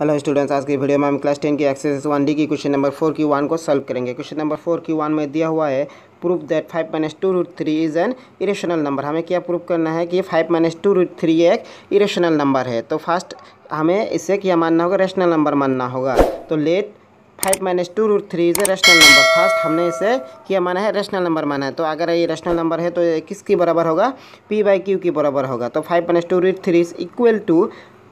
hello students आज की video में हम क्लास टेन की एक्सरसाइज वन डी की क्वेश्चन नंबर फोर की वन को सॉल्व करेंगे क्वेश्चन नंबर फोर की वन में दिया हुआ है proof that five minus two root three is an irrational number हमें क्या प्रूफ करना है कि five minus two root three एक इरेशनल नंबर है तो फर्स्ट हमें इसे क्या मानना होगा रेशनल नंबर मानना होगा तो let five minus two root three is a rational number first हमने इसे क्या माना है रेशनल नंबर माना है तो अगर ये रेशनल नंबर है तो किसके बराबर होगा पी बाई क्यू के बराबर होगा तो five minus two root three is equal to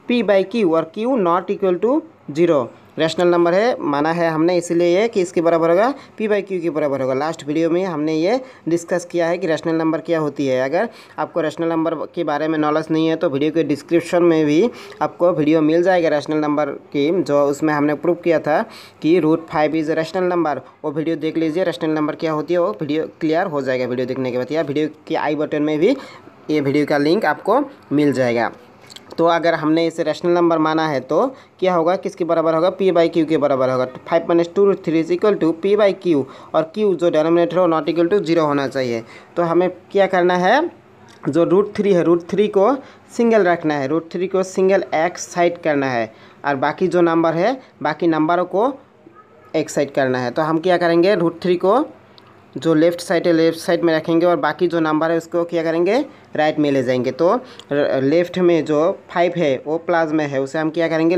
p by q और q not equal to zero rational number है माना है हमने इसलिए ये कि इसके बराबर होगा पी बाई क्यू के बराबर होगा लास्ट वीडियो में हमने ये डिस्कस किया है कि रैशनल नंबर क्या होती है अगर आपको रैशनल नंबर के बारे में नॉलेज नहीं है तो वीडियो के डिस्क्रिप्शन में भी आपको वीडियो मिल जाएगा रैशनल नंबर की जो उसमें हमने प्रूव किया था कि root five is rational number वो वीडियो देख लीजिए रैशनल नंबर क्या होती है वो वीडियो क्लियर हो जाएगा वीडियो देखने के बाद या वीडियो के आई बटन में भी ये वीडियो का लिंक आपको मिल जाएगा तो अगर हमने इसे रैशनल नंबर माना है तो क्या होगा किसके बराबर होगा पी बाई क्यू के बराबर होगा five minus two root three is equal to p by q और क्यू जो डेनोमिनेटर हो नॉट इक्वल टू जीरो होना चाहिए तो हमें क्या करना है जो रूट थ्री है रूट थ्री को सिंगल रखना है रूट थ्री को सिंगल एक्स साइड करना है और बाकी जो नंबर है बाकी नंबरों को एक्साइड करना है तो हम क्या करेंगे रूट थ्री को जो लेफ़्ट साइड है लेफ़्ट साइड में रखेंगे और बाकी जो नंबर है उसको क्या करेंगे राइट में ले जाएंगे तो लेफ़्ट में जो फाइव है वो प्लास में है उसे हम क्या करेंगे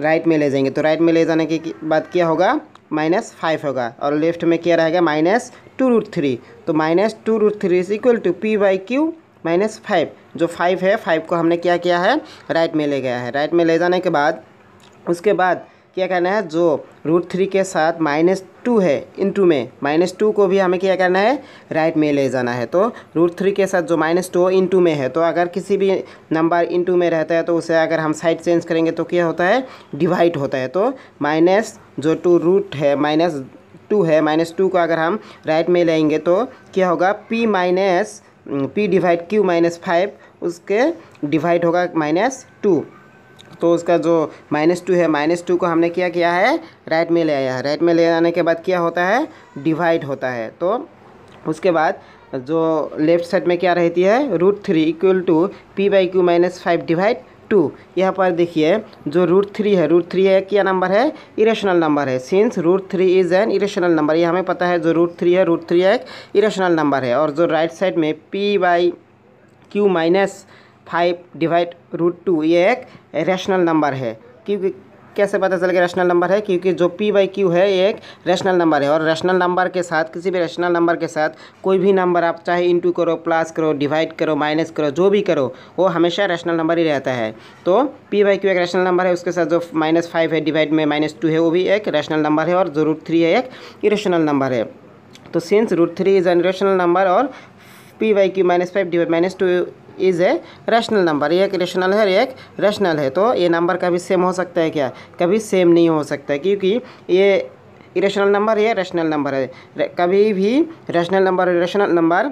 राइट में ले जाएंगे तो राइट में ले जाने के बाद क्या होगा माइनस फाइव होगा और लेफ्ट में क्या रहेगा माइनस टू रूट थ्री तो minus two root three is equal to p by q minus five जो फाइव है फाइव को हमने क्या किया है राइट में ले गया है राइट में ले जाने के बाद उसके बाद क्या करना है जो रूट थ्री के साथ माइनस टू है इन टू में माइनस टू को भी हमें क्या करना है राइट में ले जाना है तो रूट थ्री के साथ जो माइनस टू इन टू में है तो अगर किसी भी नंबर इन टू में रहता है तो उसे अगर हम साइड चेंज करेंगे तो क्या होता है डिवाइड होता है तो माइनस जो टू रूट है माइनस टू है माइनस टू को अगर हम राइट में लेंगे तो क्या होगा p minus p divide q minus five उसके डिवाइड होगा माइनस टू तो उसका जो माइनस टू है माइनस टू को हमने क्या किया है राइट में ले आया है राइट में ले आने के बाद क्या होता है डिवाइड होता है तो उसके बाद जो लेफ्ट साइड में क्या रहती है root three equal to p by q minus five divide two यहाँ पर देखिए जो रूट थ्री है रूट थ्री है क्या नंबर है इरेशनल नंबर है since root three is an irrational number ये हमें पता है जो रूट थ्री है रूट थ्री एक इरेशनल नंबर है और जो राइट साइड में p by q minus five divide root two ये एक रैशनल नंबर है क्योंकि कैसे पता चल गया रैशनल नंबर है क्योंकि जो पी बाई क्यू है ये एक रैशनल नंबर है और रैशनल नंबर के साथ किसी भी रैशनल नंबर के साथ कोई भी नंबर आप चाहे इंटू करो प्लस करो डिवाइड करो माइनस करो जो भी करो वो हमेशा रैशनल नंबर ही रहता है तो पी बाई क्यू एक रैशनल नंबर है उसके साथ जो माइनस फाइव है डिवाइड में माइनस टू है वो भी एक रैशनल नंबर है और जो रूट थ्री है एक इरेशनल नंबर है तो since root three is an irrational number और p by q minus five divide minus two is a rational number एक रेशनल है और एक रेशनल है तो ये नंबर कभी सेम हो सकता है क्या कभी सेम नहीं हो सकता है क्योंकि ये इरेशनल नंबर ये रेशनल नंबर है कभी भी rational number rational number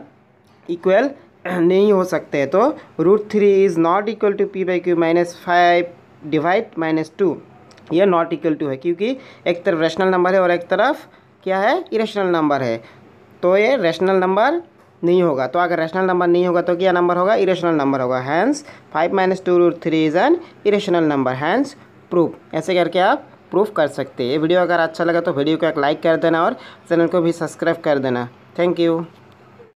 equal नहीं हो सकते तो root three is not equal to p by q minus five divide minus two यह नॉट इक्वल टू है क्योंकि एक तरफ रेशनल नंबर है और एक तरफ क्या है इरेशनल नंबर है तो ये रेशनल नंबर नहीं होगा तो अगर रेशनल नंबर नहीं होगा तो क्या नंबर होगा इरेशनल नंबर होगा hence five minus two root three is an irrational number hence proof ऐसे करके आप प्रूफ कर सकते हैं ये वीडियो अगर अच्छा लगा तो वीडियो को एक लाइक कर देना और चैनल को भी सब्सक्राइब कर देना थैंक यू